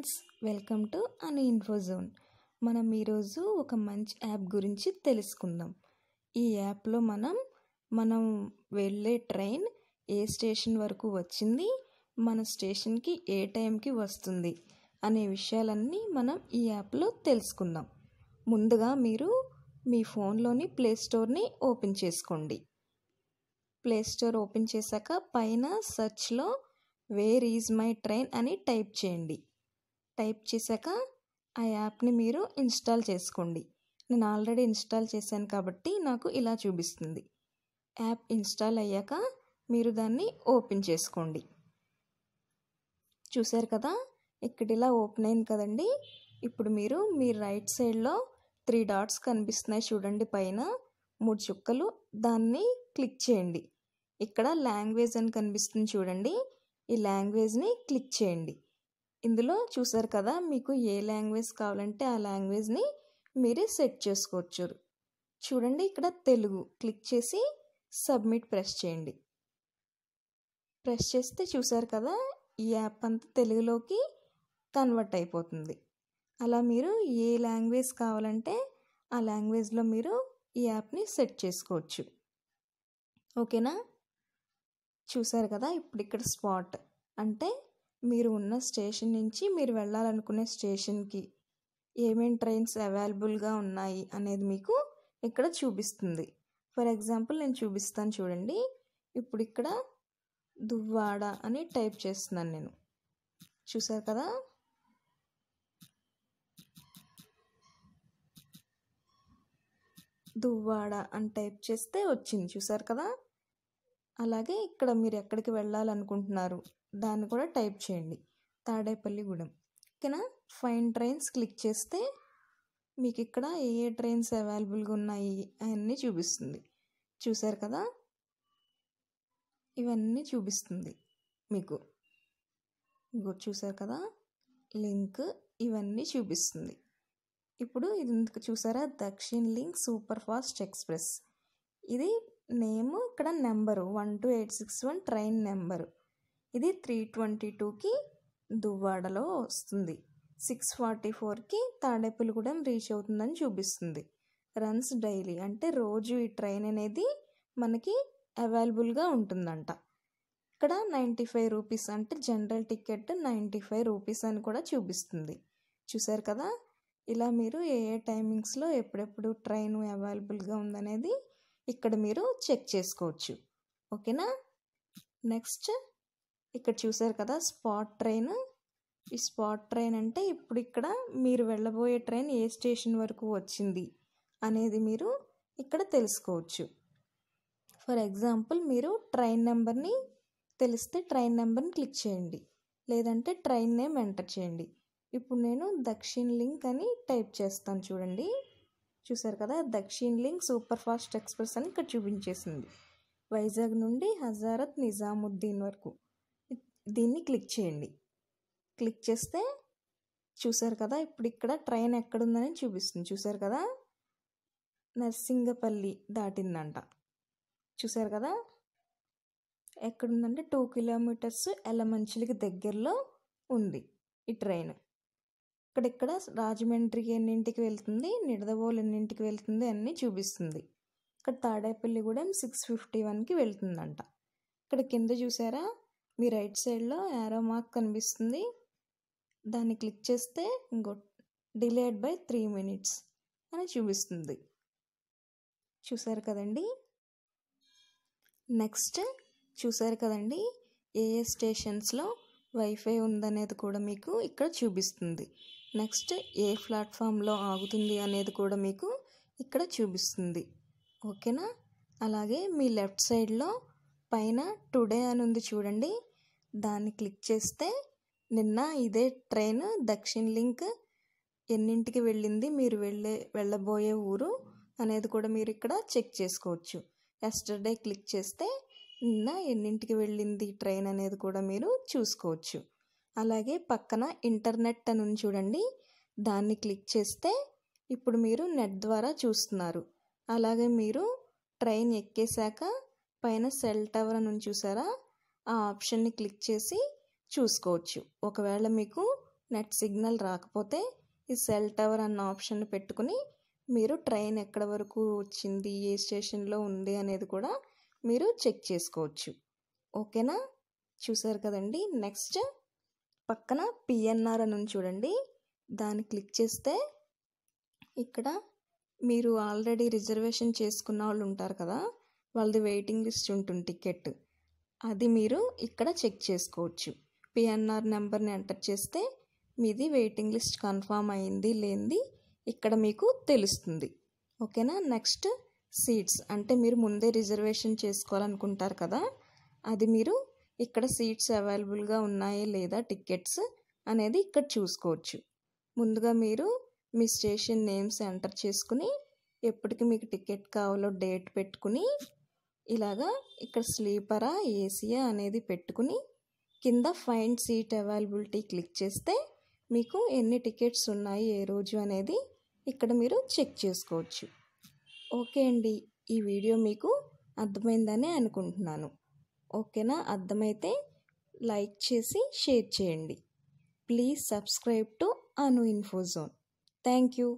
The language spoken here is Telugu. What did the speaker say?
friends welcome to Anu Infozone మనం ఈరోజు ఒక మంచి యాప్ గురించి తెలుసుకుందాం ఈ యాప్లో మనం మనం వెళ్ళే ట్రైన్ ఏ స్టేషన్ వరకు వచ్చింది మన స్టేషన్కి ఏ టైంకి వస్తుంది అనే విషయాలన్నీ మనం ఈ యాప్లో తెలుసుకుందాం ముందుగా మీరు మీ ఫోన్లోని ప్లేస్టోర్ని ఓపెన్ చేసుకోండి ప్లేస్టోర్ ఓపెన్ చేశాక పైన సర్చ్లో వేర్ ఈజ్ మై ట్రైన్ అని టైప్ చేయండి టైప్ చేశాక ఆ యాప్ని మీరు ఇన్స్టాల్ చేసుకోండి నేను ఆల్రెడీ ఇన్స్టాల్ చేశాను కాబట్టి నాకు ఇలా చూపిస్తుంది యాప్ ఇన్స్టాల్ అయ్యాక మీరు దాన్ని ఓపెన్ చేసుకోండి చూశారు కదా ఇక్కడ ఇలా ఓపెన్ అయింది కదండి ఇప్పుడు మీరు మీ రైట్ సైడ్లో త్రీ డాట్స్ కనిపిస్తున్నాయి చూడండి పైన మూడు చుక్కలు దాన్ని క్లిక్ చేయండి ఇక్కడ లాంగ్వేజ్ అని కనిపిస్తుంది చూడండి ఈ లాంగ్వేజ్ని క్లిక్ చేయండి ఇందులో చూసారు కదా మీకు ఏ లాంగ్వేజ్ కావాలంటే ఆ లాంగ్వేజ్ని మీరే సెట్ చేసుకోవచ్చు చూడండి ఇక్కడ తెలుగు క్లిక్ చేసి సబ్మిట్ ప్రెస్ చేయండి ప్రెస్ చేస్తే చూసారు కదా ఈ యాప్ అంతా తెలుగులోకి కన్వర్ట్ అయిపోతుంది అలా మీరు ఏ లాంగ్వేజ్ కావాలంటే ఆ లాంగ్వేజ్లో మీరు ఈ యాప్ని సెట్ చేసుకోవచ్చు ఓకేనా చూసారు కదా ఇప్పుడు ఇక్కడ స్పాట్ అంటే మీరు ఉన్న స్టేషన్ నుంచి మీరు వెళ్ళాలనుకునే స్టేషన్కి ఏమేమి ట్రైన్స్ అవైలబుల్గా ఉన్నాయి అనేది మీకు ఇక్కడ చూపిస్తుంది ఫర్ ఎగ్జాంపుల్ నేను చూపిస్తాను చూడండి ఇప్పుడు ఇక్కడ దువ్వాడ అని టైప్ చేస్తున్నాను నేను చూసారు కదా దువ్వాడ అని టైప్ చేస్తే వచ్చింది చూసారు కదా అలాగే ఇక్కడ మీరు ఎక్కడికి వెళ్ళాలనుకుంటున్నారు దాన్ని కూడా టైప్ చేయండి తాడేపల్లిగూడెం ఓకేనా ఫైన్ ట్రైన్స్ క్లిక్ చేస్తే మీకు ఇక్కడ ఏ ఏ ట్రైన్స్ అవైలబుల్గా ఉన్నాయి అవన్నీ చూపిస్తుంది చూసారు కదా ఇవన్నీ చూపిస్తుంది మీకు ఇంకో చూసారు కదా లింక్ ఇవన్నీ చూపిస్తుంది ఇప్పుడు ఇది ఇందుకు చూసారా Dakshin link super fast express ఇది నేమ్ ఇక్కడ number one two eight six one train number ఇది త్రీ ట్వంటీ టూకి దువ్వాడలో వస్తుంది సిక్స్ ఫార్టీ ఫోర్కి తాడేపల్లిగూడెం రీచ్ అవుతుందని చూపిస్తుంది రన్స్ డైలీ అంటే రోజు ఈ ట్రైన్ అనేది మనకి అవైలబుల్గా ఉంటుందంట ఇక్కడ నైంటీ ఫైవ్ రూపీస్ అంటే general ticket ninety five rupees అని కూడా చూపిస్తుంది చూసారు కదా ఇలా మీరు ఏ ఏ టైమింగ్స్లో ఎప్పుడెప్పుడు ట్రైన్ అవైలబుల్గా ఉందనేది ఇక్కడ మీరు చెక్ చేసుకోవచ్చు ఓకేనా నెక్స్ట్ ఇక్కడ చూసారు కదా స్పాట్ ట్రైన్ ఈ స్పాట్ ట్రైన్ అంటే ఇప్పుడు ఇక్కడ మీరు వెళ్ళబోయే ట్రైన్ ఏ స్టేషన్ వరకు వచ్చింది అనేది మీరు ఇక్కడ తెలుసుకోవచ్చు ఫర్ ఎగ్జాంపుల్ మీరు ట్రైన్ నెంబర్ని తెలిస్తే ట్రైన్ నెంబర్ని క్లిక్ చేయండి లేదంటే ట్రైన్ నేమ్ ఎంటర్ చేయండి ఇప్పుడు నేను దక్షిణ్ లింక్ అని టైప్ చేస్తాను చూడండి చూసారు కదా Dakshin link super fast express అని ఇక్కడ చూపించేసింది వైజాగ్ నుండి హజారత్ నిజాముద్దీన్ వరకు దీన్ని క్లిక్ చేయండి క్లిక్ చేస్తే చూసారు కదా ఇప్పుడు ఇక్కడ ట్రైన్ ఎక్కడుందని చూపిస్తుంది చూసారు కదా నర్సింగపల్లి దాటిందంట చూసారు కదా ఎక్కడుందంటే టూ కిలోమీటర్స్ ఎలమంచిలికి దగ్గరలో ఉంది ఈ ట్రైన్ ఇక్కడిక్కడ రాజమండ్రికి ఎన్నింటికి వెళ్తుంది నిడదవోలు ఎన్నింటికి వెళ్తుంది అన్నీ చూపిస్తుంది ఇక్కడ తాడేపల్లిగూడెం సిక్స్ ఫిఫ్టీ వన్కి వెళ్తుందంట ఇక్కడ కింద చూసారా మీ రైట్ సైడ్లో యారో మార్క్ కనిపిస్తుంది దాన్ని క్లిక్ చేస్తే ఇంకో డిలేడ్ బై త్రీ మినిట్స్ అని చూపిస్తుంది చూసారు కదండి నెక్స్ట్ చూసారు కదండి ఏ ఏ స్టేషన్స్లో వైఫై ఉందనేది కూడా మీకు ఇక్కడ చూపిస్తుంది నెక్స్ట్ ఏ ప్లాట్ఫామ్లో ఆగుతుంది అనేది కూడా మీకు ఇక్కడ చూపిస్తుంది ఓకేనా అలాగే మీ లెఫ్ట్ సైడ్లో పైన టుడే అని ఉంది చూడండి దాన్ని క్లిక్ చేస్తే నిన్న ఇదే ట్రైన్ దక్షిణ్ లింక్ ఎన్నింటికి వెళ్ళింది మీరు వెళ్ళే వెళ్ళబోయే ఊరు అనేది కూడా మీరు ఇక్కడ చెక్ చేసుకోవచ్చు ఎస్టర్డే క్లిక్ చేస్తే నిన్న ఎన్నింటికి వెళ్ళింది ట్రైన్ అనేది కూడా మీరు చూసుకోవచ్చు అలాగే పక్కన ఇంటర్నెట్ అని చూడండి దాన్ని క్లిక్ చేస్తే ఇప్పుడు మీరు నెట్ ద్వారా చూస్తున్నారు అలాగే మీరు ట్రైన్ ఎక్కేశాక పైన సెల్ టవర్ అని చూసారా ఆ ఆప్షన్ని క్లిక్ చేసి చూసుకోవచ్చు ఒకవేళ మీకు నెట్ సిగ్నల్ రాకపోతే ఈ సెల్ టవర్ అన్న ఆప్షన్ పెట్టుకుని మీరు ట్రైన్ ఎక్కడ వరకు వచ్చింది ఏ స్టేషన్లో ఉంది అనేది కూడా మీరు చెక్ చేసుకోవచ్చు ఓకేనా చూసారు కదండి నెక్స్ట్ పక్కన పిఎన్ఆర్ అని చూడండి దాన్ని క్లిక్ చేస్తే ఇక్కడ మీరు ఆల్రెడీ రిజర్వేషన్ చేసుకున్న వాళ్ళు ఉంటారు కదా వాళ్ళది వెయిటింగ్ లిస్ట్ ఉంటుంది టికెట్ అది మీరు ఇక్కడ చెక్ చేసుకోవచ్చు పిఎన్ఆర్ నెంబర్ని ఎంటర్ చేస్తే మీది వెయిటింగ్ లిస్ట్ కన్ఫామ్ అయింది లేనిది ఇక్కడ మీకు తెలుస్తుంది ఓకేనా నెక్స్ట్ సీట్స్ అంటే మీరు ముందే రిజర్వేషన్ చేసుకోవాలనుకుంటారు కదా అది మీరు ఇక్కడ సీట్స్ అవైలబుల్గా ఉన్నాయా లేదా టికెట్స్ అనేది ఇక్కడ చూసుకోవచ్చు ముందుగా మీరు మీ స్టేషన్ నేమ్స్ ఎంటర్ చేసుకుని ఎప్పటికి మీకు టికెట్ కావాలో డేట్ పెట్టుకుని ఇలాగా ఇక్కడ స్లీపరా ఏసీయా అనేది పెట్టుకుని కింద ఫైండ్ సీట్ అవైలబిలిటీ క్లిక్ చేస్తే మీకు ఎన్ని టికెట్స్ ఉన్నాయి ఏ రోజు అనేది ఇక్కడ మీరు చెక్ చేసుకోవచ్చు ఓకే అండి ఈ వీడియో మీకు అర్థమైందని అనుకుంటున్నాను ఓకేనా అర్థమైతే లైక్ చేసి షేర్ చేయండి please subscribe to Anu Infozone thank you